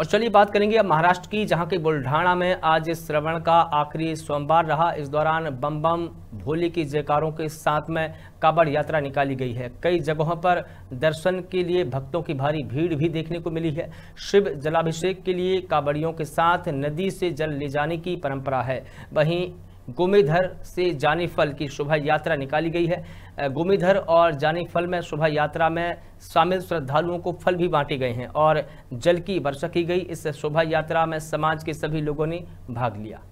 और चलिए बात करेंगे अब महाराष्ट्र की जहां के बुल्ढाणा में आज श्रवण का आखिरी सोमवार रहा इस दौरान बम बम भोली की जयकारों के साथ में कांवड़ यात्रा निकाली गई है कई जगहों पर दर्शन के लिए भक्तों की भारी भीड़ भी देखने को मिली है शिव जलाभिषेक के लिए कांवड़ियों के साथ नदी से जल ले जाने की परंपरा है वहीं गोमेधर से जानीफल की शोभा यात्रा निकाली गई है गोमेधर और जानीफल में शोभा यात्रा में शामिल श्रद्धालुओं को फल भी बांटे गए हैं और जल की वर्षा की गई इस शोभा यात्रा में समाज के सभी लोगों ने भाग लिया